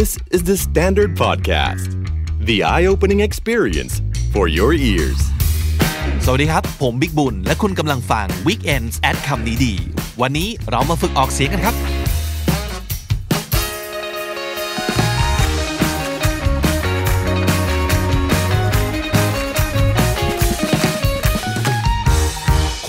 This is the Standard Podcast. The eye-opening experience for your ears. สวัสดีครับ ผมบิกบุญ และคุณกำลังฟัง Weekends at คำนี้ดีวันนี้เรามาฝึกออกเสียงกันครับ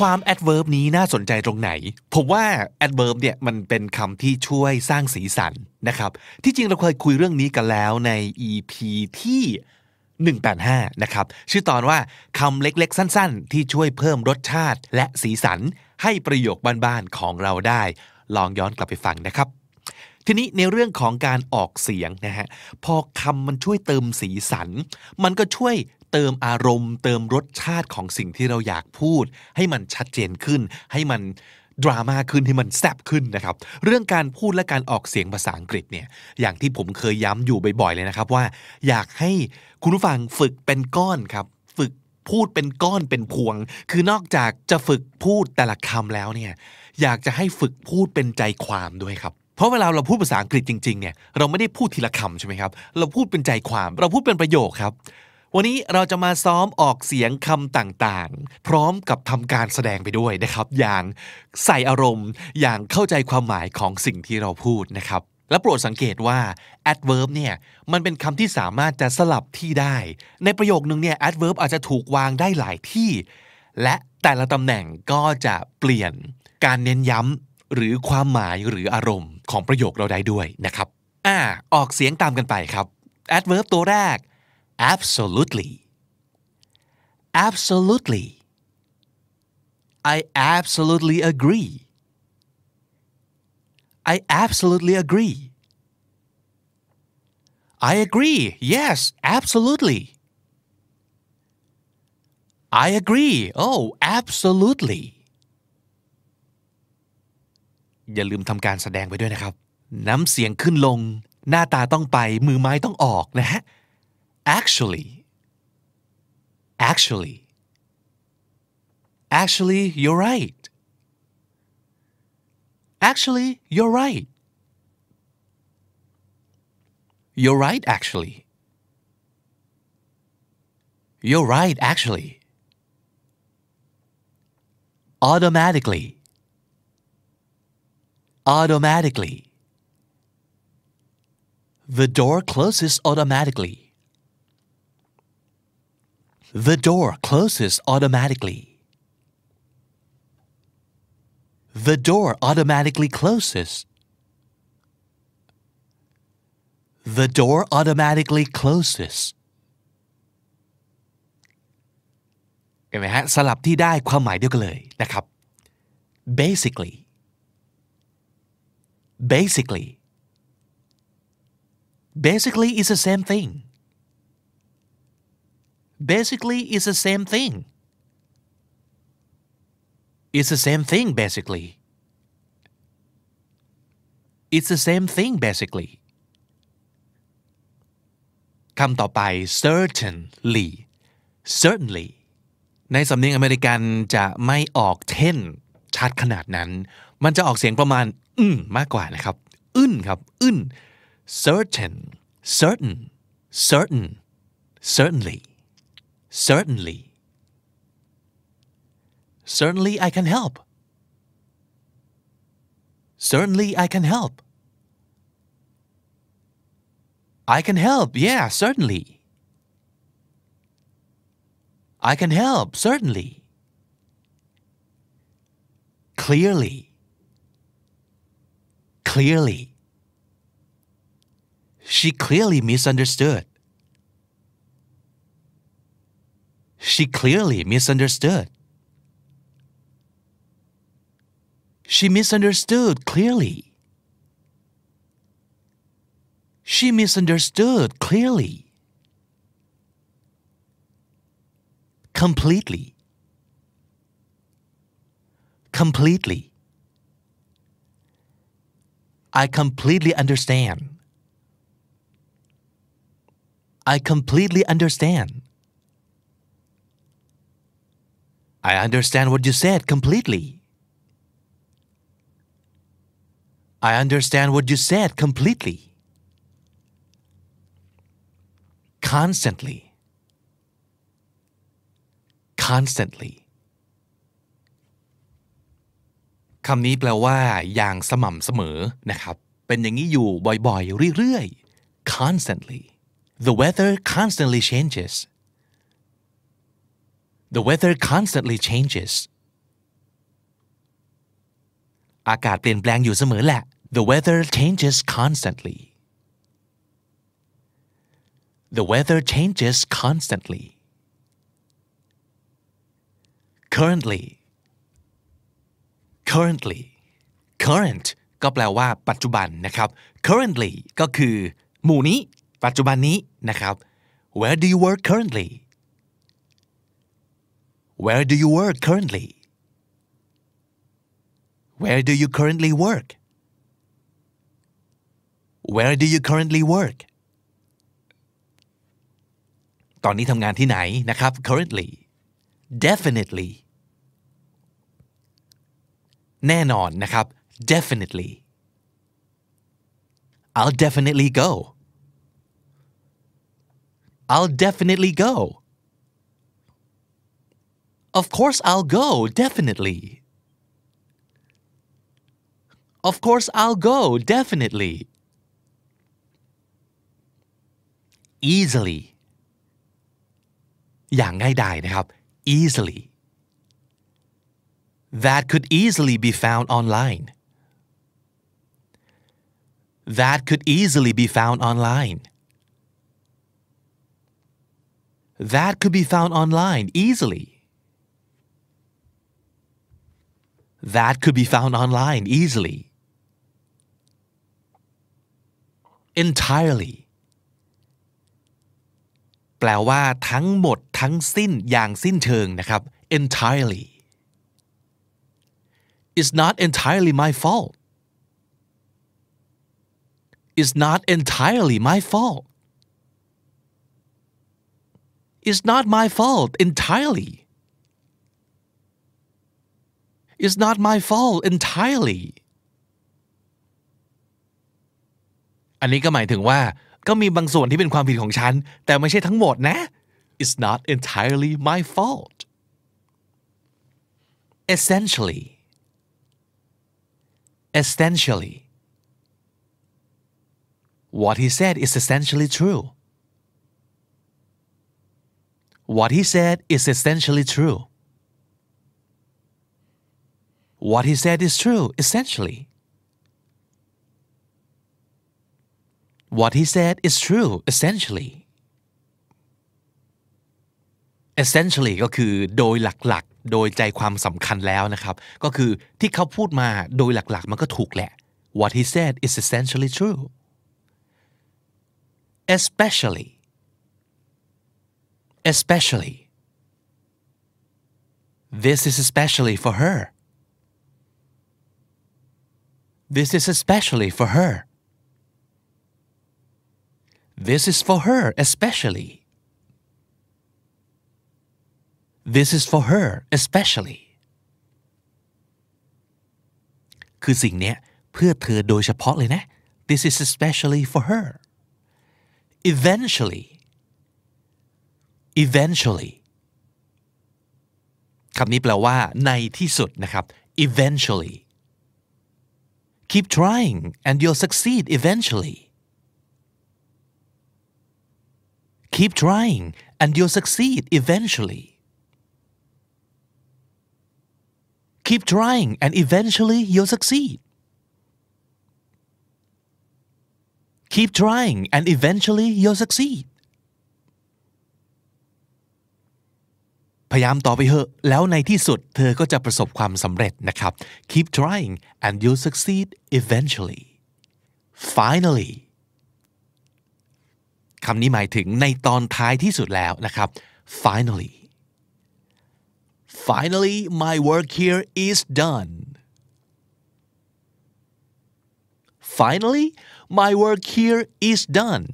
ความ adverb นี้น่าสนใจตรงไหน ผมว่า adverb เนี่ยมันเป็นคำที่ช่วยสร้างสีสันนะครับที่จริงเราเคยคุยเรื่องนี้กันแล้วใน EP ที่ 185 นะครับ ชื่อตอนว่าคำเล็กๆ สั้นๆ ที่ช่วยเพิ่มรสชาติและสีสันให้ประโยคบ้านๆ ของเราได้ ลองย้อนกลับไปฟังนะครับ ทีนี้ในเรื่องของการออกเสียงนะฮะ พอคำมันช่วยเติมสีสัน มันก็ช่วยเติมอารมณ์เติมรสชาติของสิ่งที่เราอยากพูดให้มันชัดเจนขึ้น ให้มันดราม่าขึ้นให้มันแซบขึ้นนะครับ เรื่องการพูดและการออกเสียงภาษาอังกฤษเนี่ยอย่างที่ผมเคยย้ำอยู่บ่อยๆเลยนะครับ ว่าอยากให้คุณผู้ฟังฝึกเป็นก้อนครับ ฝึกพูดเป็นก้อนเป็นพวง คือนอกจากจะฝึกพูดแต่ละคำแล้วเนี่ยอยากจะให้ฝึกพูดเป็นใจความด้วยครับ เพราะเวลาเราพูดภาษาอังกฤษจริงๆเนี่ยเราไม่ได้พูดทีละคำใช่ไหมครับเราพูดเป็นใจความเราพูดเป็นประโยคครับวันนี้เราจะมาซ้อมออกเสียงคำต่างๆ พร้อมกับทำการแสดงไปด้วยนะครับ อย่างใส่อารมณ์ อย่างเข้าใจความหมายของสิ่งที่เราพูดนะครับ และโปรดสังเกตว่า adverb เนี่ย มันเป็นคำที่สามารถจะสลับที่ได้ ในประโยคนึงเนี่ย adverb อาจจะถูกวางได้หลายที่ และแต่ละตำแหน่งก็จะเปลี่ยนการเน้นย้ำหรือความหมายหรืออารมณ์ของประโยคเราได้ด้วยนะครับ อ่า ออกเสียงตามกันไปครับ adverb ตัวแรก absolutely absolutely I absolutely agree I absolutely agree I agree yes absolutely I agree oh absolutely อย่าลืมทำการแสดงไปด้วยนะครับ น้ำเสียงขึ้นลง หน้าตาต้องไปมือไม้ต้องออกนะฮะ actually actually actually you're right actually you're right you're right actually you're right actually automatically automatically the door closes automatically the door closes automatically. The door automatically closes. The door automatically closes. เห็นไหมฮะสลับที่ได้ความหมายเดียวกันเลยนะครับ basically basically basically is the same thing basically is the same thing it's the same thing basically it's the same thing basically คำต่อไป certainly certainly ในสำเนียงอเมริกันจะไม่ออกเท่น ชัดขนาดนั้น มันจะออกเสียงประมาณ อืมมากกว่านะครับอึ้นครับอึ้น certain certain certain certainly certainly certainly I can help certainly I can help I can help yeah certainly I can help certainly clearly clearly she clearly misunderstood She clearly misunderstood. She misunderstood clearly. She misunderstood clearly. Completely. Completely. I completely understand. I completely understand. I understand what you said completely. I understand what you said completely. Constantly. Constantly. คำนี้แปลว่าอย่างสม่ำเสมอนะครับเป็นอย่างนี้อยู่บ่อยๆเรื่อยๆ. constantly the weather constantly changes the weather constantly changes อากาศเปลี่ยนแปลงอยู่เสมอแหละ The weather changes constantly The weather changes constantly Currently Currently Current ก็แปลว่าปัจจุบันนะครับ Currently ก็คือ หมู่นี้ ปัจจุบันนี้นะครับ Where do you work currently where do you work currently? Where do you currently work? Where do you currently work? ตอนนี้ทำงานที่ไหนนะครับ currently definitely แน่นอนนะครับ definitely I'll definitely go I'll definitely go of course I'll go, definitely. Of course I'll go, definitely. Easily. อย่างง่ายดายนะครับ easily that could easily be found online that could easily be found online that could be found online easily that could be found online easily. entirely แปลว่า ทั้งหมด ทั้งสิ้น อย่างสิ้นเชิง นะครับ entirely it's not entirely my fault it's not entirely my fault it's not my fault entirely it's not my fault entirely อันนี้ก็หมายถึงว่าก็มีบางส่วนที่เป็นความผิดของฉัน It's not entirely my fault essentially essentially what he said is essentially true what he said is essentially true what he said is true, essentially. What he said is true, essentially. essentially ก็คือโดยหลักๆโดยใจความสำคัญแล้วนะครับก็คือที่เขาพูดมาโดยหลักๆมันก็ถูกแหละ what he said is essentially true especially especially this is especially for her This is especially for her This is for her especially This is for her especially คือสิ่งเนี้ยเพื่อเธอโดยเฉพาะเลยนะ This is especially for her Eventually Eventually คำนี้แปลว่า ในที่สุดนะครับ Eventually Keep trying and you'll succeed eventually. Keep trying and you'll succeed eventually. Keep trying and eventually you'll succeed. Keep trying and eventually you'll succeed. พยายามต่อไปเถอะแล้วในที่สุดเธอก็จะประสบความสำเร็จนะครับ keep trying and you'll succeed eventually finally คำนี้หมายถึงในตอนท้ายที่สุดแล้วนะครับ finally finally my work here is done finally my work here is done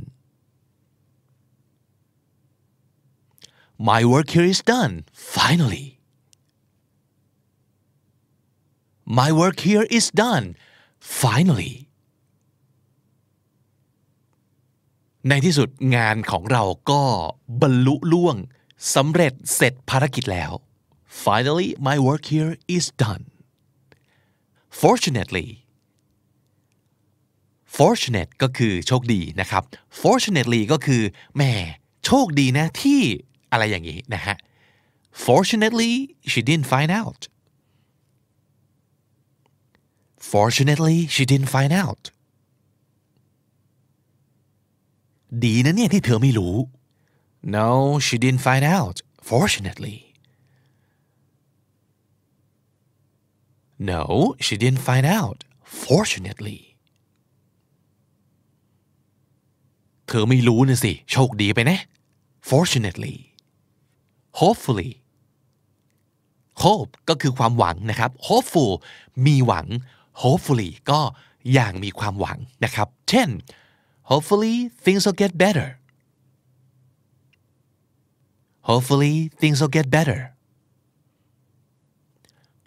My work here is done finally My work here is done finally ในที่สุดงานของเราก็บรรลุล่วงสำเร็จเสร็จภารกิจแล้ว Finally my work here is done Fortunately fortunate ก็คือโชคดีนะครับ fortunately ก็คือแหมโชคดีนะที่อะไรอย่างนี้นะฮะ fortunately she didn't find out fortunately she didn't find out ดีนะเนี่ยที่เธอไม่รู้ no she didn't find out fortunately no she didn't find out fortunately เธอไม่รู้นะสิ โชคดีไปนะ fortunately hopefully hope ก็คือความหวังนะครับ hopeful มีหวัง hopefully ก็อย่างมีความหวังนะครับ Ten. hopefully things will get better hopefully things will get better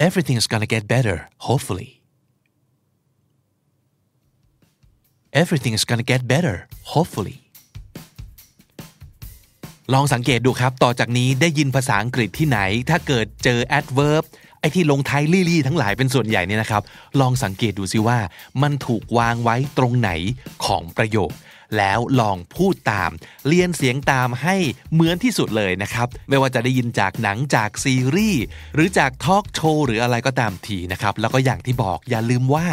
everything's gonna get better hopefully everything's gonna get better hopefully ลองสังเกตดูครับ ต่อจากนี้ได้ยินภาษาอังกฤษที่ไหน ถ้าเกิดเจอ adverb ไอ้ที่ลงท้ายลี่ ๆ ทั้งหลายเป็นส่วนใหญ่เนี่ยนะครับ ลองสังเกตดูซิว่ามันถูกวางไว้ตรงไหนของประโยคแล้วลองพูดตามเรียนเสียงตามให้เหมือนที่สุดเลยนะครับ ไม่ว่าจะได้ยินจากหนังจากซีรีส์หรือจากทอล์กโชว์หรืออะไรก็ตามทีนะครับ แล้วก็อย่างที่บอกอย่าลืมว่า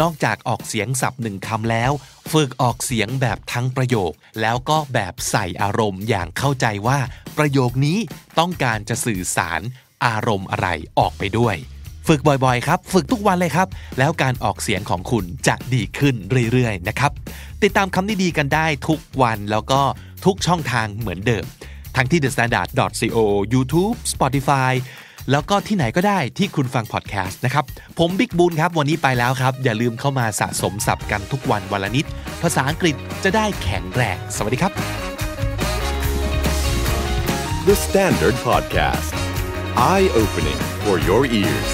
นอกจากออกเสียงสับหนึ่งคำแล้ว ฝึกออกเสียงแบบทั้งประโยค แล้วก็แบบใส่อารมณ์อย่างเข้าใจว่า ประโยคนี้ต้องการจะสื่อสารอารมณ์อะไรออกไปด้วยฝึกบ่อยๆครับ ฝึกทุกวันเลยครับ แล้วการออกเสียงของคุณจะดีขึ้นเรื่อยๆนะครับ ติดตามคำนี้ดีกันได้ทุกวันแล้วก็ทุกช่องทางเหมือนเดิม ทั้งที่ thestandard.co YouTube Spotify แล้วก็ที่ไหนก็ได้ที่คุณฟังพอดแคสต์นะครับ ผมบิ๊กบูลครับวันนี้ไปแล้วครับ อย่าลืมเข้ามาสะสมศัพท์กันทุกวันวันละนิดภาษาอังกฤษจะได้แข็งแรงสวัสดีครับ The Standard Podcast Eye Opening for Your Ears